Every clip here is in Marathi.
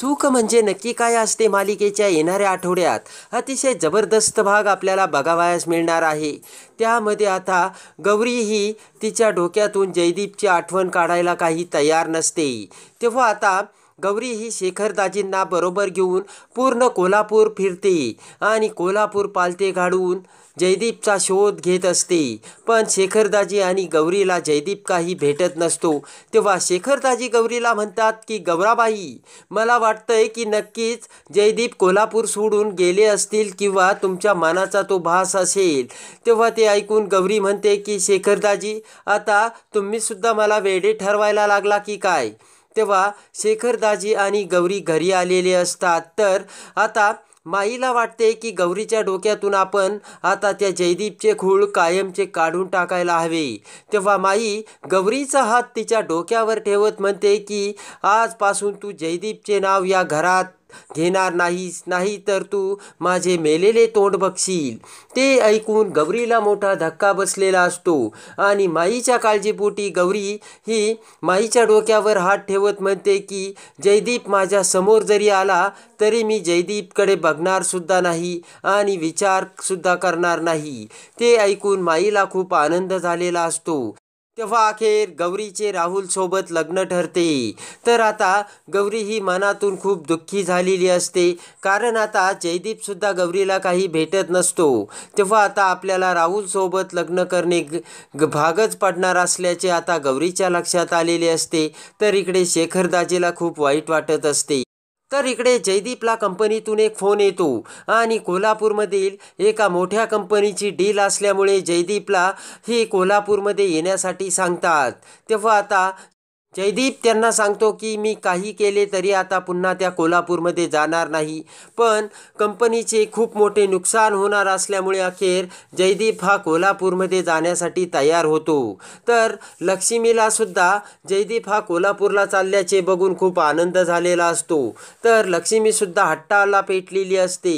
सुख म्हणजे नक्की काय असते मालिकेच्या येणाऱ्या आठवड्यात अतिशय जबरदस्त भाग आपल्याला बघावयास मिळणार आहे त्यामध्ये आता गौरी ही तिच्या डोक्यातून जयदीपची आठवण काढायला काही तयार नसते तेव्हा आता गौरी ही शेखरदाजींना बरोबर घेऊन पूर्ण कोल्हापूर फिरते आणि कोल्हापूर पालते काढून जयदीपचा शोध घेत असते पण शेखरदाजी आणि गौरीला जयदीप काही भेटत नसतो तेव्हा शेखरदाजी गौरीला म्हणतात की गौराबाई मला वाटतंय की नक्कीच जयदीप कोल्हापूर सोडून गेले असतील किंवा तुमच्या मनाचा तो भास असेल तेव्हा ते ऐकून गौरी म्हणते की शेखरदाजी आता तुम्हीसुद्धा मला वेडे ठरवायला लागला की काय तेव्हा शेखरदाजी आणि गौरी घरी आलेले असतात तर आता माईला वाटते की गौरीच्या डोक्यातून आपण आता त्या जयदीपचे खूळ कायमचे काढून टाकायला हवे तेव्हा माई गौरीचा हात तिच्या डोक्यावर ठेवत म्हणते की आजपासून तू जयदीपचे नाव या घरात घेणार नाहीस नाही तर तू माझे मेलेले तोंड बघशील ते ऐकून गौरीला मोठा धक्का बसलेला असतो आणि माईच्या काळजीपोटी गौरी ही माईच्या डोक्यावर हात ठेवत म्हणते की जयदीप माझ्या समोर जरी आला तरी मी जयदीपकडे बघणारसुद्धा नाही आणि विचारसुद्धा करणार नाही ते ऐकून माईला खूप आनंद झालेला असतो तेव्हा अखेर गौरीचे राहुलसोबत लग्न ठरते तर आता गौरी ही मनातून खूप दुःखी झालेली असते कारण आता जयदीपसुद्धा गौरीला काही भेटत नसतो तेव्हा आता आपल्याला राहुलसोबत लग्न करणे भागच पडणार असल्याचे आता गौरीच्या लक्षात आलेले असते तर इकडे शेखरदाजीला खूप वाईट वाटत असते तर इकडे जयदीपला कंपनीतून एक फोन येतो आणि कोल्हापूरमधील एका मोठ्या कंपनीची डील असल्यामुळे जयदीपला ही कोल्हापूरमध्ये येण्यासाठी सांगतात तेव्हा आता जयदीप त्यांना सांगतो की मी काही केले तरी आता पुन्हा त्या कोल्हापूरमध्ये जाणार नाही पण कंपनीचे खूप मोठे नुकसान होणार असल्यामुळे अखेर जयदीप हा कोल्हापूरमध्ये जाण्यासाठी तयार होतो तर लक्ष्मीला सुद्धा जयदीप हा कोल्हापूरला चालल्याचे बघून खूप आनंद झालेला असतो तर लक्ष्मीसुद्धा हट्टाला पेटलेली असते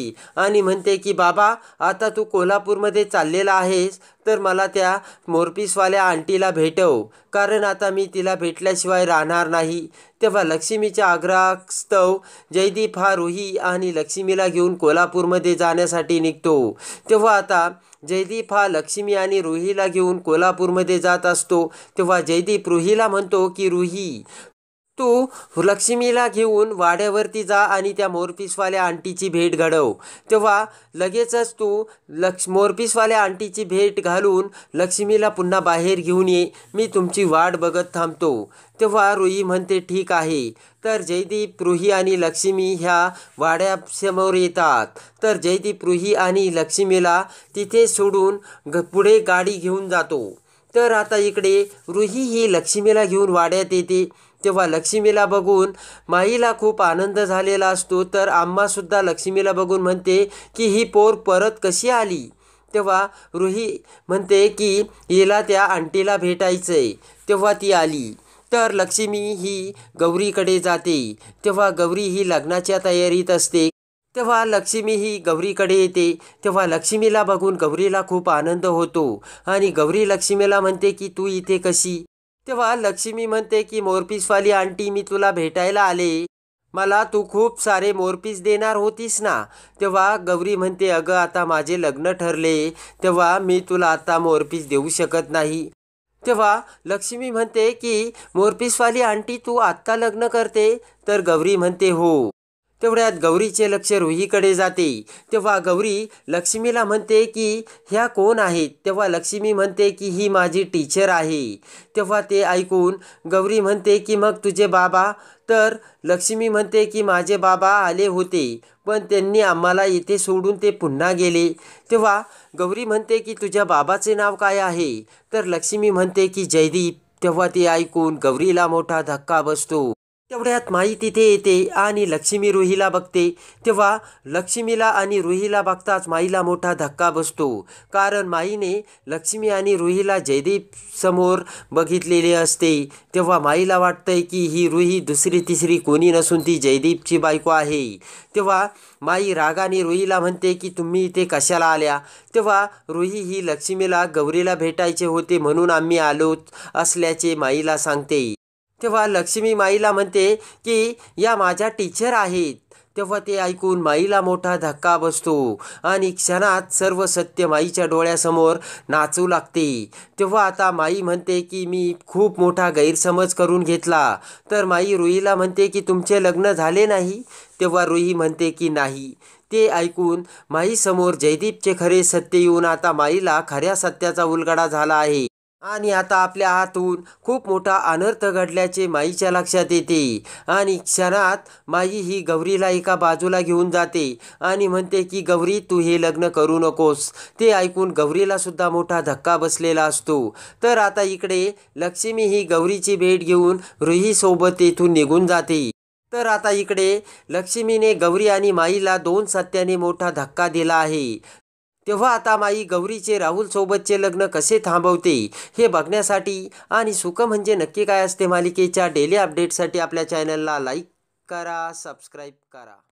आणि म्हणते की बाबा आता तू कोल्हापूरमध्ये चाललेला आहेस तर मला त्या मोरपीसवाल्या आंटीला भेटव कारण आता मी तिला भेटल्याशिवाय राहणार नाही तेव्हा लक्ष्मीच्या आग्रहास्तव जयदीप हा रुही आणि लक्ष्मीला घेऊन कोल्हापूरमध्ये जाण्यासाठी निघतो तेव्हा आता जयदीप हा लक्ष्मी आणि रुहीला घेऊन कोल्हापूरमध्ये जात असतो तेव्हा जयदीप रुहीला म्हणतो की रुही तू लक्ष्मीला घेऊन वाड्यावरती जा आणि त्या मोरपीसवाल्या आंटीची भेट घडव तेव्हा लगेचच तू लक्ष मोरपीसवाल्या आंटीची भेट घालून लक्ष्मीला पुन्हा बाहेर घेऊन ये मी तुमची वाट बघत थांबतो तेव्हा रुही म्हणते ठीक आहे तर जयदीप रुही आणि लक्ष्मी ह्या वाड्यासमोर येतात तर जयदीप रुही आणि लक्ष्मीला तिथे सोडून ग पुढे गाडी घेऊन जातो तर आता इकडे रुही ही लक्ष्मीला घेऊन वाड्यात येते तेव्हा लक्ष्मीला बघून माईला खूप आनंद झालेला असतो तर आम्हासुद्धा लक्ष्मीला बघून म्हणते की ही पोर परत कशी आली तेव्हा रुही म्हणते की हिला त्या आंटीला भेटायचं आहे तेव्हा ती आली तर लक्ष्मी ही गौरीकडे जाते तेव्हा गौरी ही लग्नाच्या तयारीत असते तेव्हा लक्ष्मी ही गौरीकडे येते तेव्हा लक्ष्मीला बघून गौरीला खूप आनंद होतो आणि गौरी लक्ष्मीला म्हणते की तू इथे कशी तेव्हा लक्ष्मी म्हणते की मोरपीसवाली आंटी मी तुला भेटायला आले मला तू खूप सारे मोरपीस देणार होतीस ना तेव्हा गौरी म्हणते अगं आता माझे लग्न ठरले तेव्हा मी तुला आता मोरपीस देऊ शकत नाही तेव्हा लक्ष्मी म्हणते की मोरपीसवाली आंटी तू आत्ता लग्न करते तर गौरी म्हणते हो तेवढ्यात गौरीचे लक्ष रोहीकडे जाते तेव्हा गौरी लक्ष्मीला म्हणते की ह्या कोण आहेत तेव्हा लक्ष्मी म्हणते की ही माझी टीचर आहे तेव्हा ते ऐकून गौरी म्हणते की मग तुझे बाबा तर लक्ष्मी म्हणते की माझे बाबा आले होते पण त्यांनी आम्हाला येथे सोडून ते पुन्हा गेले तेव्हा गौरी म्हणते की तुझ्या बाबाचे नाव काय आहे तर लक्ष्मी म्हणते की जयदीप तेव्हा ते ऐकून गौरीला मोठा धक्का बसतो तेवढ्यात माई तिथे येते आणि लक्ष्मी रुहीला बघते तेव्हा लक्ष्मीला आणि रुहीला बघताच माईला मोठा धक्का बसतो कारण माईने लक्ष्मी आणि रुहीला जयदीप समोर बघितलेले असते तेव्हा माईला वाटतंय की ही रुही दुसरी तिसरी कोणी नसून ती जयदीपची बायको आहे तेव्हा माई रागाने रुहीला म्हणते की तुम्ही इथे कशाला आल्या तेव्हा रुही ही लक्ष्मीला गौरीला भेटायचे होते म्हणून आम्ही आलो असल्याचे माईला सांगते तेव्हा लक्ष्मी माईला म्हणते की या माझ्या टीचर आहेत तेव्हा ते ऐकून माईला मोठा धक्का बसतो आणि क्षणात सर्व सत्य माईच्या डोळ्यासमोर नाचू लागते तेव्हा आता माई म्हणते की मी खूप मोठा गैरसमज करून घेतला तर माई रुईला म्हणते की तुमचे लग्न झाले नाही तेव्हा रुई म्हणते की नाही ते ऐकून माईसमोर जयदीपचे खरे सत्य येऊन आता माईला खऱ्या सत्याचा उलगडा झाला आहे आणि आता आपल्या हातून खूप मोठा अनर्थ घडल्याचे माईच्या लक्षात येते आणि क्षणात माई ही गौरीला एका बाजूला घेऊन जाते आणि म्हणते की गौरी तू हे लग्न करू नकोस ते ऐकून गौरीला सुद्धा मोठा धक्का बसलेला असतो तर आता इकडे लक्ष्मी ही गौरीची भेट घेऊन रुहीसोबत येथून निघून जाते तर आता इकडे लक्ष्मीने गौरी आणि माईला दोन सत्याने मोठा धक्का दिला आहे तेव्हा आता माई गौरीचे राहुलसोबतचे लग्न कसे थांबवते हे बघण्यासाठी आणि सुख म्हणजे नक्की काय असते मालिकेच्या डेली अपडेटसाठी आपल्या चॅनलला लाईक करा सबस्क्राईब करा